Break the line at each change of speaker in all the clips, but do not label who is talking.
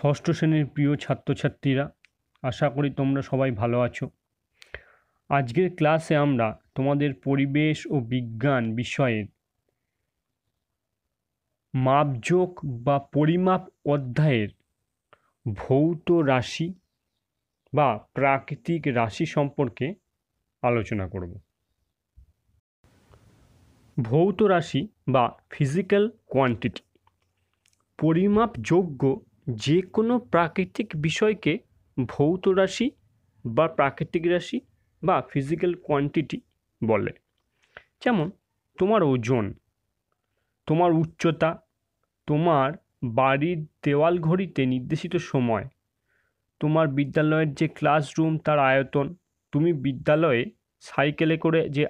ষষ্ঠ শ্রেণীর প্রিয় ছাত্রছাত্রীরা আশা করি তোমরা সবাই ভালো আছো আজকের ক্লাসে আমরা তোমাদের পরিবেশ ও বিজ্ঞান বিষয়ের মাপযোগ বা পরিমাপ অধ্যায়ের ভৌত রাশি বা প্রাকৃতিক রাশি সম্পর্কে আলোচনা করব ভৌত রাশি বা ফিজিক্যাল কোয়ান্টিটি পরিমাপযোগ্য যে কোনো প্রাকৃতিক বিষয়কে ভৌত রাশি বা প্রাকৃতিক রাশি বা ফিজিক্যাল কোয়ান্টিটি বলে যেমন তোমার ওজন তোমার উচ্চতা তোমার বাড়ির দেওয়াল ঘড়িতে নির্দেশিত সময় তোমার বিদ্যালয়ের যে ক্লাসরুম তার আয়তন তুমি বিদ্যালয়ে সাইকেলে করে যে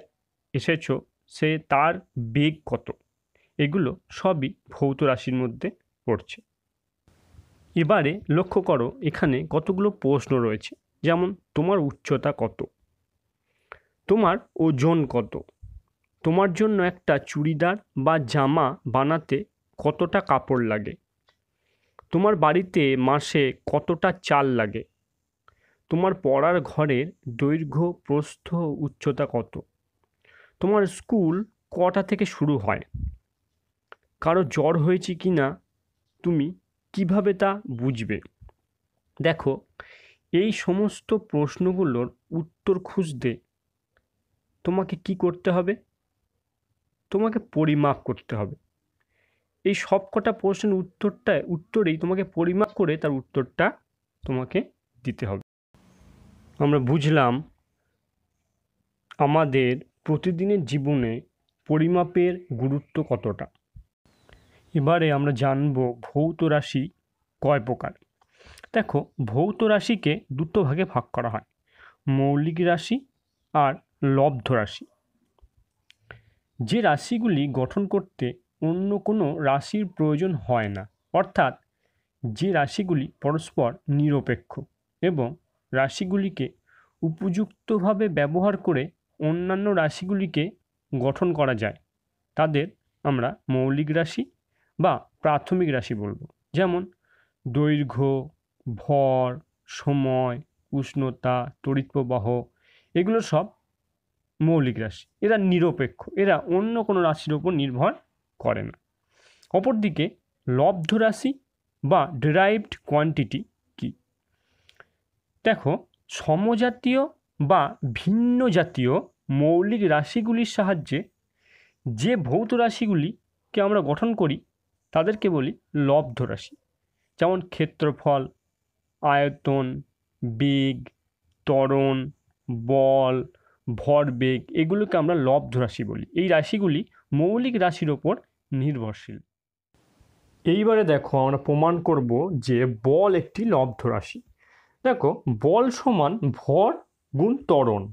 এসেছো সে তার বেগ কত এগুলো সবই ভৌত রাশির মধ্যে পড়ছে এবারে লক্ষ্য করো এখানে কতগুলো প্রশ্ন রয়েছে যেমন তোমার উচ্চতা কত তোমার ওজন কত তোমার জন্য একটা চুড়িদার বা জামা বানাতে কতটা কাপড় লাগে তোমার বাড়িতে মাসে কতটা চাল লাগে তোমার পড়ার ঘরের দৈর্ঘ্য প্রস্থ উচ্চতা কত তোমার স্কুল কটা থেকে শুরু হয় কারো জ্বর হয়েছে কি না তুমি কিভাবে তা বুঝবে দেখো এই সমস্ত প্রশ্নগুলোর উত্তর খুঁজতে তোমাকে কি করতে হবে তোমাকে পরিমাপ করতে হবে এই সব কটা প্রশ্নের উত্তরটায় উত্তরেই তোমাকে পরিমাপ করে তার উত্তরটা তোমাকে দিতে হবে আমরা বুঝলাম আমাদের প্রতিদিনের জীবনে পরিমাপের গুরুত্ব কতটা এবারে আমরা জানব ভৌত রাশি কয় প্রকার দেখো ভৌত রাশিকে দুটো ভাগে ভাগ করা হয় মৌলিক রাশি আর লব্ধ রাশি যে রাশিগুলি গঠন করতে অন্য কোনো রাশির প্রয়োজন হয় না অর্থাৎ যে রাশিগুলি পরস্পর নিরপেক্ষ এবং রাশিগুলিকে উপযুক্তভাবে ব্যবহার করে অন্যান্য রাশিগুলিকে গঠন করা যায় তাদের আমরা মৌলিক রাশি বা প্রাথমিক রাশি বলবো যেমন দৈর্ঘ্য ভর সময় উষ্ণতা তড়িৎ প্রবাহ এগুলো সব মৌলিক রাশি এরা নিরপেক্ষ এরা অন্য কোনো রাশির ওপর নির্ভর করে না অপরদিকে লব্ধ রাশি বা ডেরাইভড কোয়ান্টিটি কি দেখো সমজাতীয় বা ভিন্ন জাতীয় মৌলিক রাশিগুলির সাহায্যে যে ভৌত রাশিগুলিকে আমরা গঠন করি তাদেরকে বলি লব্ধ রাশি যেমন ক্ষেত্রফল আয়তন বেগ ত্বরণ বল ভরবেগ এগুলোকে আমরা লব্ধ রাশি বলি এই রাশিগুলি মৌলিক রাশির ওপর নির্ভরশীল এইবারে দেখো আমরা প্রমাণ করব যে বল একটি লব্ধ রাশি দেখো বল সমান ভর গুণ তরণ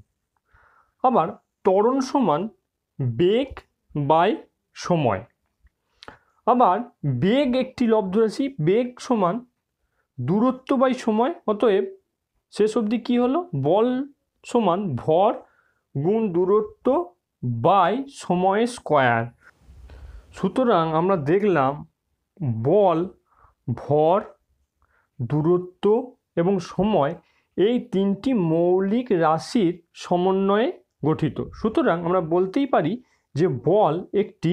আবার তরণ সমান বেগ বাই সময় আবার বেগ একটি লব্ধরাশি বেগ সমান দূরত্ব বাই সময় অতএব শেষ অবধি কী হলো বল সমান ভর গুণ দূরত্ব বাই সময় স্কোয়ার সুতরাং আমরা দেখলাম বল ভর দূরত্ব এবং সময় এই তিনটি মৌলিক রাশির সমন্বয়ে গঠিত সুতরাং আমরা বলতেই পারি যে বল একটি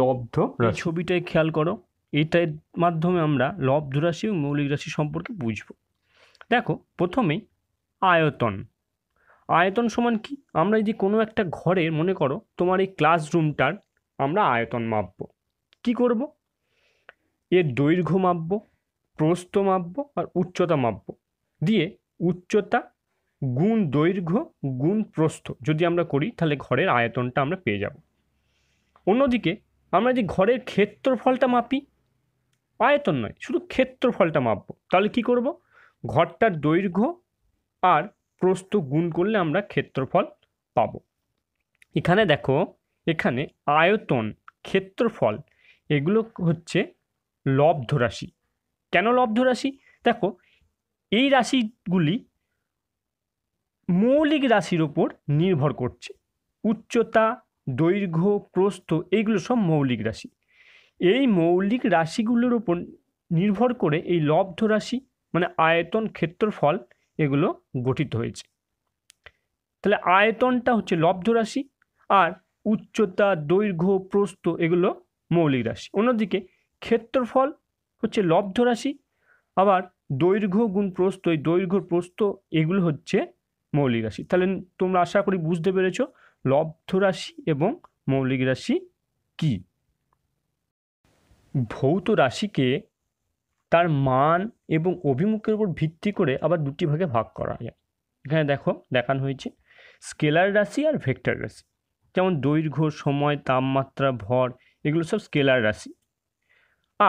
লব্ধ এই ছবিটায় খেয়াল করো এটার মাধ্যমে আমরা লব্ধ রাশি এবং মৌলিক রাশি সম্পর্কে বুঝব দেখো প্রথমেই আয়তন আয়তন সমান কি আমরা যদি কোনো একটা ঘরে মনে করো তোমার এই ক্লাসরুমটার আমরা আয়তন মাপব কি করব এর দৈর্ঘ্য মাপব প্রস্থ মাপব আর উচ্চতা মাপব দিয়ে উচ্চতা গুণ দৈর্ঘ্য গুণ প্রস্থ যদি আমরা করি তাহলে ঘরের আয়তনটা আমরা পেয়ে যাব অন্যদিকে আমরা যে ঘরের ক্ষেত্রফলটা মাপি আয়তন নয় শুধু ক্ষেত্রফলটা মাপবো তাহলে কি করব ঘরটার দৈর্ঘ্য আর প্রস্থ গুণ করলে আমরা ক্ষেত্রফল পাব এখানে দেখো এখানে আয়তন ক্ষেত্রফল এগুলো হচ্ছে লব্ধ রাশি কেন লব্ধ রাশি দেখো এই রাশিগুলি মৌলিক রাশির ওপর নির্ভর করছে উচ্চতা দৈর্ঘ্য প্রস্থ এইগুলো সব মৌলিক রাশি এই মৌলিক রাশিগুলোর ওপর নির্ভর করে এই লব্ধ রাশি মানে আয়তন ক্ষেত্রফল এগুলো গঠিত হয়েছে তাহলে আয়তনটা হচ্ছে লব্ধ রাশি আর উচ্চতা দৈর্ঘ্য প্রস্থ এগুলো মৌলিক রাশি অন্যদিকে ক্ষেত্রফল হচ্ছে লব্ধ রাশি আবার দৈর্ঘ্য গুণ প্রস্থ এই দৈর্ঘ্য প্রস্থ এগুলো হচ্ছে মৌলিক রাশি তাহলে তোমরা আশা করি বুঝতে পেরেছো লব্ধ রাশি এবং মৌলিক রাশি কি ভৌত রাশিকে তার মান এবং অভিমুখের উপর ভিত্তি করে আবার দুটি ভাগে ভাগ করা যায় এখানে দেখো দেখানো হয়েছে স্কেলার রাশি আর ভেক্টর রাশি যেমন দৈর্ঘ্য সময় তাপমাত্রা ভর এগুলো সব স্কেলার রাশি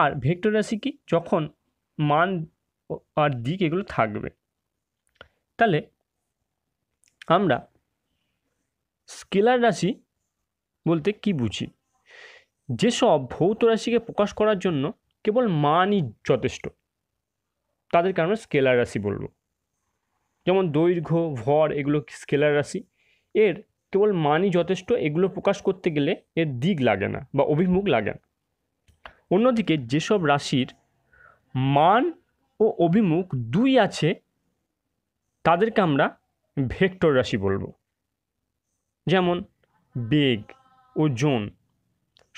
আর ভেক্টর রাশি কি যখন মান আর দিক এগুলো থাকবে তাহলে আমরা স্কেলার রাশি বলতে কি বুঝি যেসব ভৌত রাশিকে প্রকাশ করার জন্য কেবল মানই যথেষ্ট তাদেরকে আমরা স্কেলার রাশি বলবো যেমন দৈর্ঘ্য ভর এগুলো স্কেলার রাশি এর কেবল মানই যথেষ্ট এগুলো প্রকাশ করতে গেলে এর দিক লাগে না বা অভিমুখ লাগে না অন্যদিকে যেসব রাশির মান ও অভিমুখ দুই আছে তাদেরকে আমরা ভেক্টর রাশি বলবো যেমন বেগ ওজন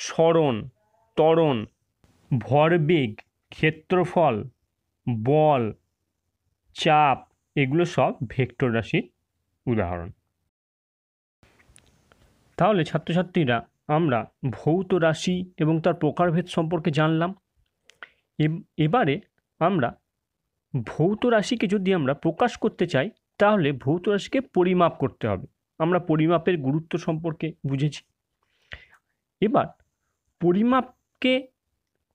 সরণ ত্বরণ ভরবেগ ক্ষেত্রফল বল চাপ এগুলো সব ভেক্টর রাশির উদাহরণ তাহলে ছাত্রছাত্রীরা আমরা ভৌত রাশি এবং তার প্রকারভেদ সম্পর্কে জানলাম এবারে আমরা ভৌত রাশিকে যদি আমরা প্রকাশ করতে চাই তাহলে ভৌত রাশিকে পরিমাপ করতে হবে আমরা পরিমাপের গুরুত্ব সম্পর্কে বুঝেছি এবার পরিমাপকে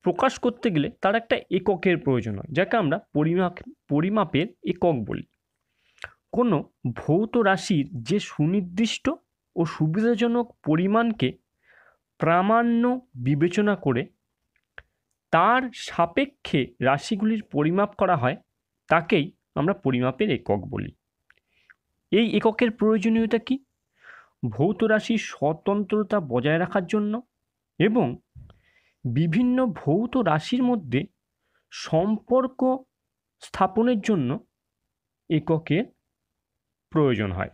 প্রকাশ করতে গেলে তার একটা এককের প্রয়োজন হয় যাকে আমরা পরিমাপ পরিমাপের একক বলি কোনো ভৌত রাশির যে সুনির্দিষ্ট ও সুবিধাজনক পরিমাণকে প্রামাণ্য বিবেচনা করে তার সাপেক্ষে রাশিগুলির পরিমাপ করা হয় তাকেই আমরা পরিমাপের একক বলি এই এককের প্রয়োজনীয়তা কি ভৌত রাশির স্বতন্ত্রতা বজায় রাখার জন্য এবং বিভিন্ন ভৌত রাশির মধ্যে সম্পর্ক স্থাপনের জন্য এককের প্রয়োজন হয়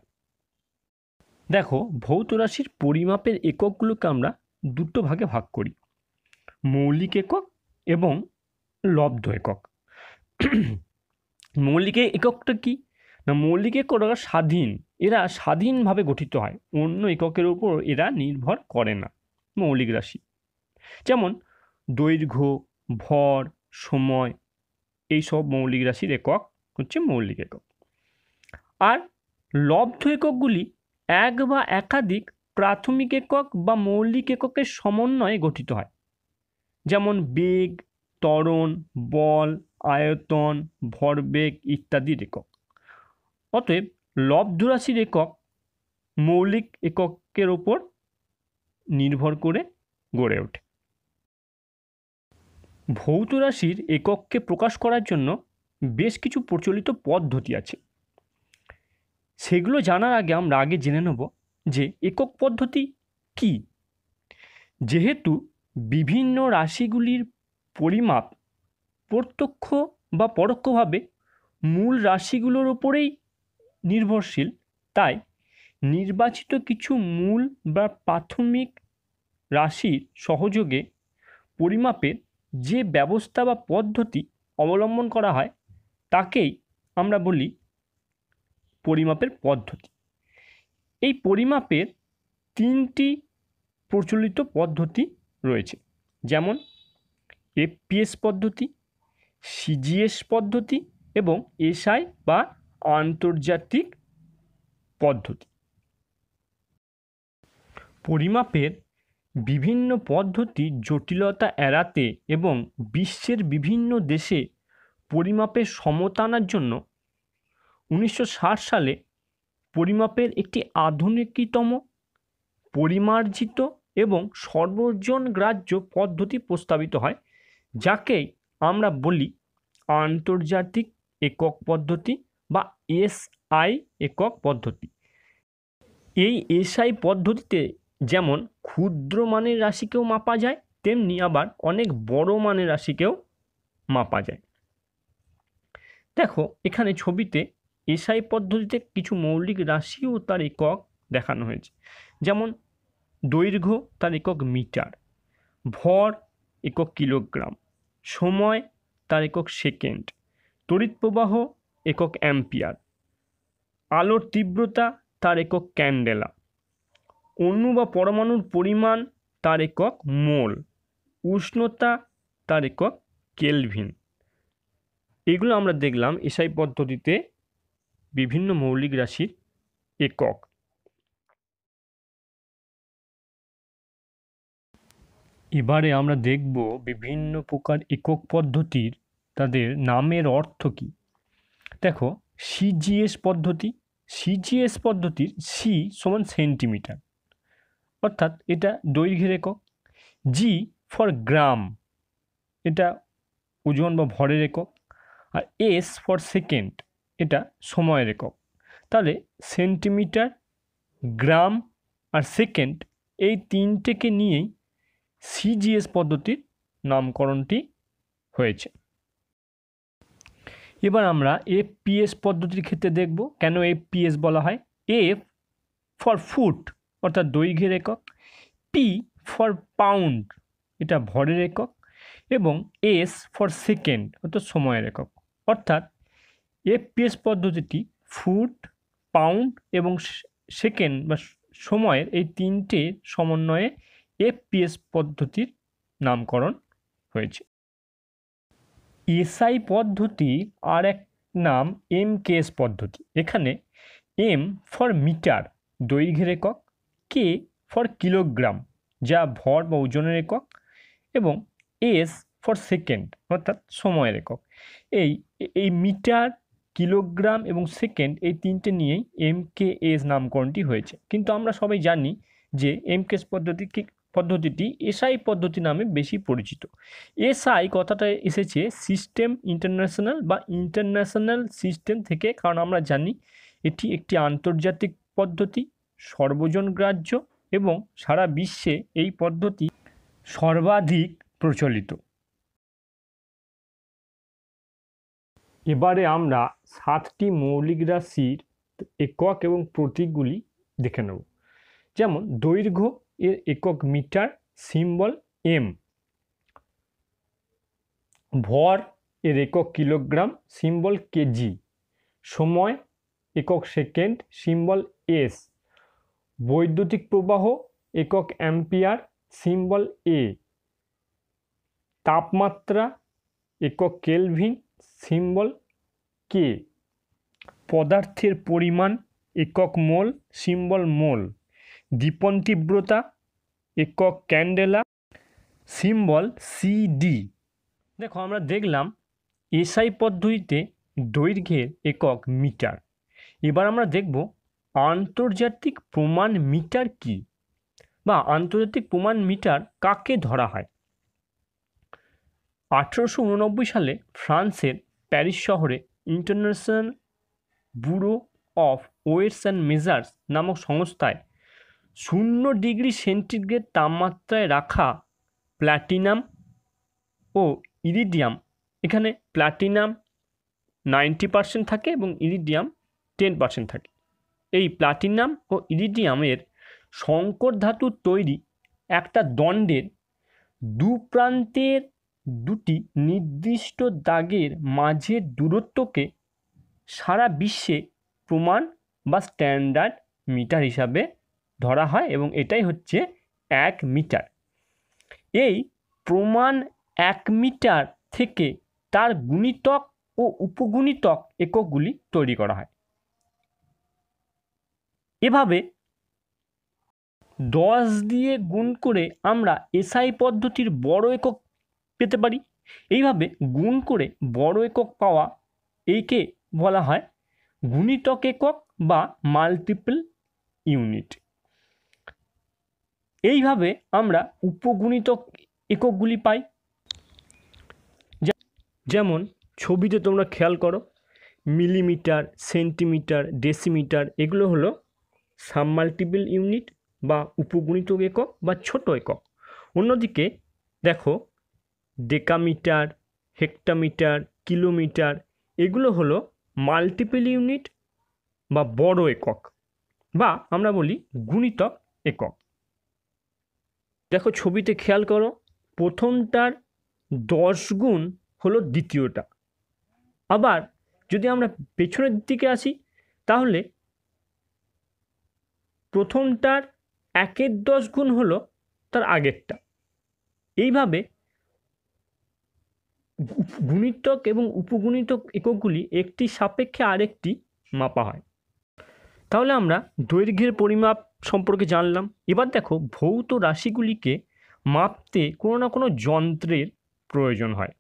দেখো ভৌত রাশির পরিমাপের এককগুলোকে আমরা দুটো ভাগে ভাগ করি মৌলিক একক এবং লব্ধ একক মৌলিক এককটা কী না মৌলিক এককরা স্বাধীন এরা স্বাধীনভাবে গঠিত হয় অন্য এককের উপর এরা নির্ভর করে না মৌলিক রাশি যেমন দৈর্ঘ্য ভর সময় এই সব মৌলিক রাশির একক হচ্ছে মৌলিক একক আর লব্ধ এককগুলি এক বা একাধিক প্রাথমিক একক বা মৌলিক এককের সমন্বয়ে গঠিত হয় যেমন বেগ ত্বরণ বল আয়তন ভরবেগ ইত্যাদির একক অতএব লব্ধ রাশির একক মৌলিক এককের ওপর নির্ভর করে গড়ে ওঠে ভৌত রাশির একককে প্রকাশ করার জন্য বেশ কিছু প্রচলিত পদ্ধতি আছে সেগুলো জানার আগে আমরা আগে জেনে নেব যে একক পদ্ধতি কি যেহেতু বিভিন্ন রাশিগুলির পরিমাপ প্রত্যক্ষ বা পরোক্ষভাবে মূল রাশিগুলোর ওপরেই নির্ভরশীল তাই নির্বাচিত কিছু মূল বা প্রাথমিক রাশির সহযোগে পরিমাপের যে ব্যবস্থা বা পদ্ধতি অবলম্বন করা হয় তাকেই আমরা বলি পরিমাপের পদ্ধতি এই পরিমাপের তিনটি প্রচলিত পদ্ধতি রয়েছে যেমন এফপিএস পদ্ধতি সিজিএস পদ্ধতি এবং এসআই বা আন্তর্জাতিক পদ্ধতি পরিমাপের বিভিন্ন পদ্ধতি জটিলতা এড়াতে এবং বিশ্বের বিভিন্ন দেশে পরিমাপের সমতা আনার জন্য উনিশশো ষাট সালে পরিমাপের একটি আধুনিকতম পরিমার্জিত এবং সর্বজন গ্রাহ্য পদ্ধতি প্রস্তাবিত হয় যাকে আমরা বলি আন্তর্জাতিক একক পদ্ধতি বা এসআই একক পদ্ধতি এই এসআই পদ্ধতিতে যেমন ক্ষুদ্র মানের রাশিকেও মাপা যায় তেমনি আবার অনেক বড় মানের রাশিকেও মাপা যায় দেখো এখানে ছবিতে এসআই পদ্ধতিতে কিছু মৌলিক রাশি ও তার একক দেখানো হয়েছে যেমন দৈর্ঘ্য তার একক মিটার ভর একক কিলোগ্রাম সময় তার একক সেকেন্ড তড়িৎ প্রবাহ একক অ্যাম্পিয়ার আলোর তীব্রতা তার একক ক্যান্ডেলা অণু বা পরমাণুর পরিমাণ তার একক মোল উষ্ণতা তার একক কেলভিন এগুলো আমরা দেখলাম এসআই পদ্ধতিতে বিভিন্ন মৌলিক রাশির একক এবারে আমরা দেখব বিভিন্ন প্রকার একক পদ্ধতির তাদের নামের অর্থ কী দেখো সিজিএস পদ্ধতি সিজিএস পদ্ধতির সি সমান সেন্টিমিটার অর্থাৎ এটা দৈর্ঘ্যের একক জি ফর গ্রাম এটা ওজন বা ভরের একক আর এস ফর সেকেন্ড এটা সময়ের একক তাহলে সেন্টিমিটার গ্রাম আর সেকেন্ড এই তিনটেকে নিয়েই সিজিএস পদ্ধতির নামকরণটি হয়েছে এবার আমরা এফ পিএস পদ্ধতির ক্ষেত্রে দেখব কেন এফ পিএস বলা হয় এফ ফর ফুট অর্থাৎ দৈর্ঘ্যের একক পি ফর পাউন্ড এটা ভরের একক এবং এস ফর সেকেন্ড অর্থাৎ সময়ের একক অর্থাৎ এফ এস পদ্ধতিটি ফুট পাউন্ড এবং সেকেন্ড বা সময়ের এই তিনটে সমন্বয়ে এফপিএস পদ্ধতির নামকরণ হয়েছে এসআই পদ্ধতি আর এক নাম এম কেস পদ্ধতি এখানে এম ফর মিটার দৈর্ঘ্যের একক কে ফর কিলোগ্রাম যা ভর বা ওজনের একক এবং এস ফর সেকেন্ড অর্থাৎ সময়ের একক এই এই মিটার কিলোগ্রাম এবং সেকেন্ড এই তিনটে নিয়েই এম কে এস নামকরণটি হয়েছে কিন্তু আমরা সবাই জানি যে এম কেস পদ্ধতি পদ্ধতিটি এসআই পদ্ধতি নামে বেশি পরিচিত এসআই কথাটা এসেছে সিস্টেম ইন্টারন্যাশনাল বা ইন্টারন্যাশনাল সিস্টেম থেকে কারণ আমরা জানি এটি একটি আন্তর্জাতিক পদ্ধতি সর্বজন গ্রাহ্য এবং সারা বিশ্বে এই পদ্ধতি সর্বাধিক প্রচলিত এবারে আমরা সাতটি মৌলিক রাশির একক এবং প্রতীকগুলি দেখে নেব যেমন দৈর্ঘ্য এর একক মিটার সিম্বল এম ভর এর একক কিলোগ্রাম সিম্বল কেজি সময় একক সেকেন্ড সিম্বল এস বৈদ্যুতিক প্রবাহ একক অ্যাম্পিয়ার সিম্বল এ তাপমাত্রা একক কেলভিন সিম্বল কে পদার্থের পরিমাণ একক মোল সিম্বল মোল দীপন তীব্রতা একক ক্যান্ডেলা সিম্বল সিডি দেখো আমরা দেখলাম এসআই পদ্ধতিতে দৈর্ঘ্যের একক মিটার এবার আমরা দেখব আন্তর্জাতিক প্রমাণ মিটার কি বা আন্তর্জাতিক প্রমাণ মিটার কাকে ধরা হয় আঠেরোশো উননব্বই সালে ফ্রান্সের প্যারিস শহরে international bureau of weights and measures নামক সংস্থায় শূন্য ডিগ্রি সেন্টিগ্রেড তাপমাত্রায় রাখা প্ল্যাটিনাম ও ইরিডিয়াম এখানে প্ল্যাটিনাম নাইনটি পার্সেন্ট থাকে এবং ইরিডিয়াম টেন পার্সেন্ট থাকে এই প্লাটিনাম ও ইরিডিয়ামের সংকর ধাতুর তৈরি একটা দণ্ডের দু প্রান্তের দুটি নির্দিষ্ট দাগের মাঝের দূরত্বকে সারা বিশ্বে প্রমাণ বা স্ট্যান্ডার্ড মিটার হিসাবে ধরা হয় এবং এটাই হচ্ছে এক মিটার এই প্রমাণ এক মিটার থেকে তার গুণিতক ও উপগুণিতক এককগুলি তৈরি করা হয় এভাবে দশ দিয়ে গুণ করে আমরা এসআই পদ্ধতির বড় একক পেতে পারি এইভাবে গুণ করে বড় একক পাওয়া এইকে বলা হয় গুণিতক একক বা মাল্টিপল ইউনিট এইভাবে আমরা উপগুণিত এককগুলি পাই যেমন ছবিতে তোমরা খেয়াল করো মিলিমিটার সেন্টিমিটার ডেসিমিটার এগুলো হলো সাবমাল্টিপল ইউনিট বা উপগুণিত একক বা ছোট একক অন্যদিকে দেখো ডেকামিটার হেক্টামিটার কিলোমিটার এগুলো হলো মাল্টিপল ইউনিট বা বড় একক বা আমরা বলি গুণিতক একক দেখো ছবিতে খেয়াল করো প্রথমটার দশ গুণ হলো দ্বিতীয়টা আবার যদি আমরা পেছনের দিকে আসি তাহলে প্রথমটার একের দশ গুণ হলো তার আগেরটা এইভাবে গুণিতক এবং উপগুণিতক এককগুলি একটি সাপেক্ষে আরেকটি মাপা হয় তাহলে আমরা দৈর্ঘ্যের পরিমাপ সম্পর্কে জানলাম এবার দেখো ভৌত রাশিগুলিকে মাপতে কোনো না কোনো যন্ত্রের প্রয়োজন হয়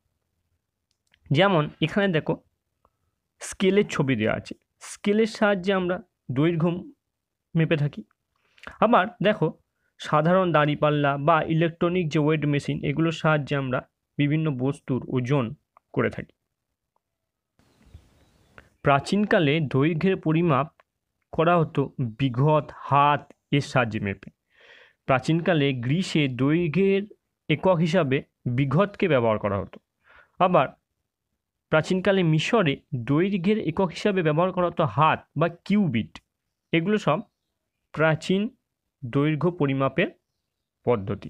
যেমন এখানে দেখো স্কেলের ছবি দেওয়া আছে স্কেলের সাহায্যে আমরা দৈর্ঘ্য মেপে থাকি আবার দেখো সাধারণ দাঁড়িপাল্লা বা ইলেকট্রনিক যে ওয়েট মেশিন এগুলোর সাহায্যে আমরা বিভিন্ন বস্তুর ওজন করে থাকি প্রাচীনকালে দৈর্ঘ্যের পরিমাপ করা হতো বিঘত হাত এর সাহায্যে মেপে প্রাচীনকালে গ্রীসে দৈর্ঘ্যের একক হিসাবে বিঘতকে ব্যবহার করা হতো আবার প্রাচীনকালে মিশরে দৈর্ঘ্যের একক হিসাবে ব্যবহার করা হতো হাত বা কিউবিট এগুলো সব প্রাচীন দৈর্ঘ্য পরিমাপের পদ্ধতি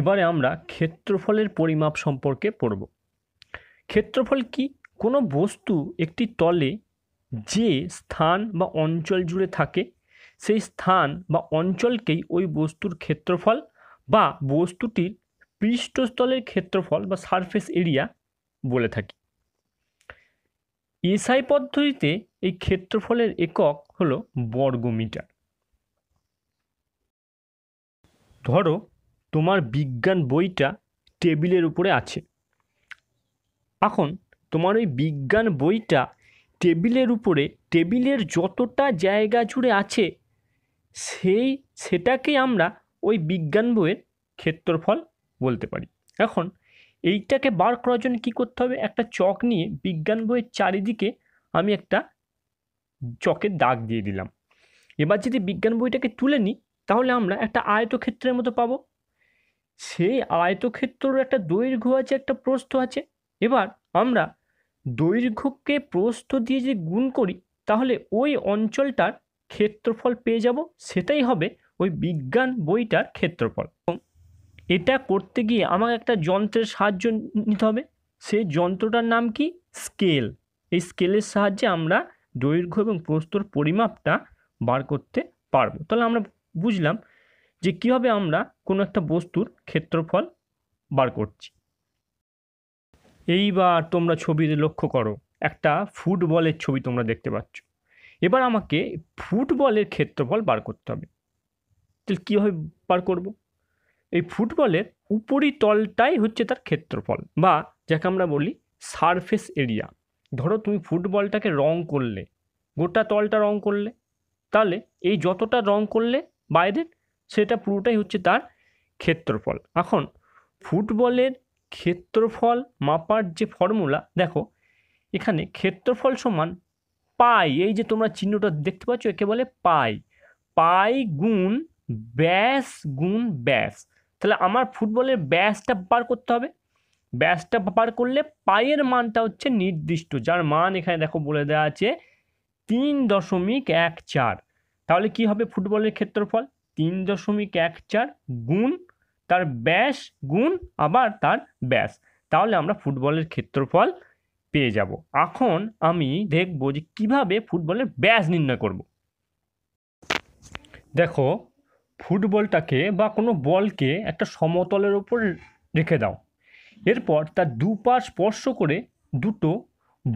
এবারে আমরা ক্ষেত্রফলের পরিমাপ সম্পর্কে পড়ব ক্ষেত্রফল কি কোনো বস্তু একটি তলে যে স্থান বা অঞ্চল জুড়ে থাকে সেই স্থান বা অঞ্চলকেই ওই বস্তুর ক্ষেত্রফল বা বস্তুটির পৃষ্ঠস্থলের ক্ষেত্রফল বা সারফেস এরিয়া বলে থাকি এসআই পদ্ধতিতে এই ক্ষেত্রফলের একক হল বর্গমিটার ধরো তোমার বিজ্ঞান বইটা টেবিলের উপরে আছে এখন তোমার ওই বিজ্ঞান বইটা টেবিলের উপরে টেবিলের যতটা জায়গা জুড়ে আছে সেই সেটাকে আমরা ওই বিজ্ঞান বইয়ের ক্ষেত্রফল বলতে পারি এখন এইটাকে বার করার জন্য কী করতে হবে একটা চক নিয়ে বিজ্ঞান বইয়ের চারিদিকে আমি একটা চকের দাগ দিয়ে দিলাম এবার যদি বিজ্ঞান বইটাকে তুলে নিই তাহলে আমরা একটা আয়তক্ষেত্রের মতো পাবো সেই আয়তক্ষেত্রের একটা দৈর্ঘ্য আছে একটা প্রস্থ আছে এবার আমরা দৈর্ঘ্যকে প্রস্থ দিয়ে যদি গুণ করি তাহলে ওই অঞ্চলটার ক্ষেত্রফল পেয়ে যাব সেটাই হবে ওই বিজ্ঞান বইটার ক্ষেত্রফল এটা করতে গিয়ে আমাকে একটা যন্ত্রের সাহায্য নিতে হবে সেই যন্ত্রটার নাম কি স্কেল এই স্কেলের সাহায্যে আমরা দৈর্ঘ্য এবং প্রস্তর পরিমাপটা বার করতে পারবো তাহলে আমরা বুঝলাম যে কীভাবে আমরা কোনো একটা বস্তুর ক্ষেত্রফল বার করছি এইবার তোমরা ছবিতে লক্ষ্য করো একটা ফুটবলের ছবি তোমরা দেখতে পাচ্ছ এবার আমাকে ফুটবলের ক্ষেত্রফল বার করতে হবে তাহলে কীভাবে বার করব। এই ফুটবলের উপরি তলটাই হচ্ছে তার ক্ষেত্রফল বা যাকে আমরা বলি সারফেস এরিয়া ধরো তুমি ফুটবলটাকে রং করলে গোটা তলটা রং করলে তাহলে এই যতটা রং করলে বাইরের সেটা পুরোটাই হচ্ছে তার ক্ষেত্রফল এখন ফুটবলের ক্ষেত্রফল মাপার যে ফর্মুলা দেখো এখানে ক্ষেত্রফল সমান পাই এই যে তোমরা চিহ্নটা দেখতে পাচ্ছ একে বলে পাই পাই গুণ ব্যাস গুণ ব্যাস তাহলে আমার ফুটবলের ব্যাসটা বার করতে হবে ব্যাসটা বার করলে পায়ের মানটা হচ্ছে নির্দিষ্ট যার মান এখানে দেখো বলে দেওয়া আছে তিন দশমিক এক চার তাহলে কি হবে ফুটবলের ক্ষেত্রফল তিন দশমিক এক চার গুণ তার ব্যাস গুণ আবার তার ব্যাস তাহলে আমরা ফুটবলের ক্ষেত্রফল পেয়ে যাব এখন আমি দেখব যে কিভাবে ফুটবলের ব্যাস নির্ণয় করব দেখো ফুটবলটাকে বা কোনো বলকে একটা সমতলের ওপর রেখে দাও এরপর তার দুপাশ স্পর্শ করে দুটো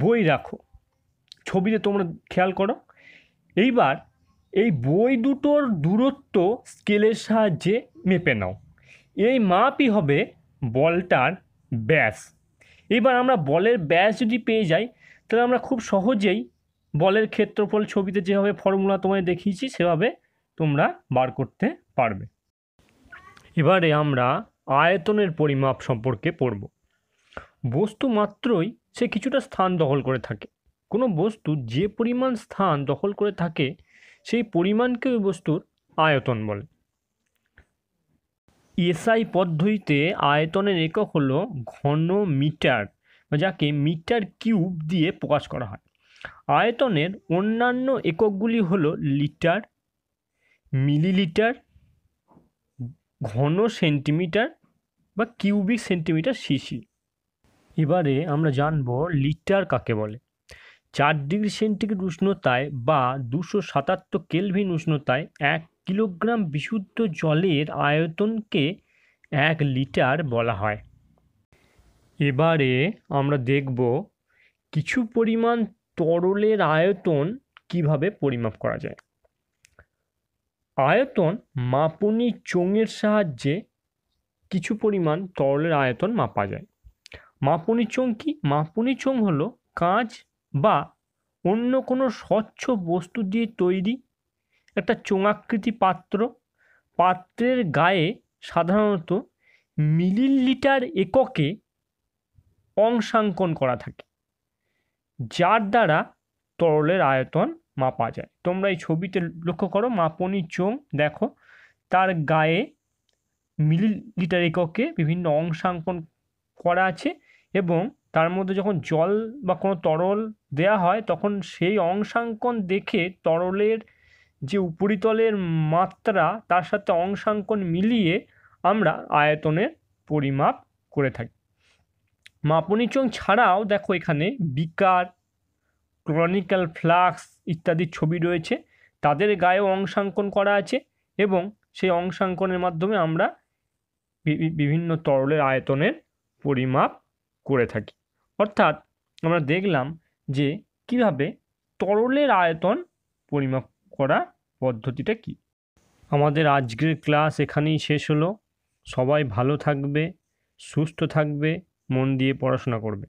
বই রাখো ছবিতে তোমরা খেয়াল করো এইবার এই বই দুটোর দূরত্ব স্কেলের সাহায্যে মেপে নাও এই মাপই হবে বলটার ব্যাস এবার আমরা বলের ব্যাস যদি পেয়ে যাই তাহলে আমরা খুব সহজেই বলের ক্ষেত্রফল ছবিতে যেভাবে ফর্মুলা তোমায় দেখিয়েছি সেভাবে তোমরা বার করতে পারবে এবারে আমরা আয়তনের পরিমাপ সম্পর্কে পড়ব বস্তু মাত্রই সে কিছুটা স্থান দখল করে থাকে কোনো বস্তু যে পরিমাণ স্থান দখল করে থাকে সেই পরিমাণকে ওই বস্তুর আয়তন বলে এসআই পদ্ধতিতে আয়তনের একক হলো ঘন মিটার যাকে মিটার কিউব দিয়ে প্রকাশ করা হয় আয়তনের অন্যান্য এককগুলি হলো লিটার মিলিলিটার ঘন সেন্টিমিটার বা কিউবিক সেন্টিমিটার শিশি এবারে আমরা জানব লিটার কাকে বলে চার ডিগ্রি সেন্টিগ্রেড উষ্ণতায় বা দুশো সাতাত্তর কেলভিন উষ্ণতায় এক কিলোগ্রাম বিশুদ্ধ জলের আয়তনকে এক লিটার বলা হয় এবারে আমরা দেখব কিছু পরিমাণ তরলের আয়তন কিভাবে পরিমাপ করা যায় আয়তন মাপনি চোঙের সাহায্যে কিছু পরিমাণ তরলের আয়তন মাপা যায় মাপনি চোঙ কি মাপনি চোঙ হলো কাঁচ বা অন্য কোনো স্বচ্ছ বস্তু দিয়ে তৈরি একটা চোঙাকৃতি পাত্র পাত্রের গায়ে সাধারণত মিলিলিটার এককে অংশাঙ্কন করা থাকে যার দ্বারা তরলের আয়তন মাপা যায় তোমরা এই ছবিতে লক্ষ্য করো মাপনি চোং দেখো তার গায়ে মিলিলিটার এককে বিভিন্ন অংশাঙ্কন করা আছে এবং তার মধ্যে যখন জল বা কোনো তরল দেয়া হয় তখন সেই অংশাঙ্কন দেখে তরলের যে উপরিতলের মাত্রা তার সাথে অংশাঙ্কন মিলিয়ে আমরা আয়তনের পরিমাপ করে থাকি মাপনী ছাড়াও দেখো এখানে বিকার ক্রনিক্যাল ফ্লাক্স ইত্যাদি ছবি রয়েছে তাদের গায়েও অংশাঙ্কন করা আছে এবং সেই অংশাঙ্কনের মাধ্যমে আমরা বিভিন্ন তরলের আয়তনের পরিমাপ করে থাকি অর্থাৎ আমরা দেখলাম যে কিভাবে তরলের আয়তন পরিমাপ করা পদ্ধতিটা কি আমাদের আজকের ক্লাস এখানেই শেষ হলো সবাই ভালো থাকবে সুস্থ থাকবে মন দিয়ে পড়াশোনা করবে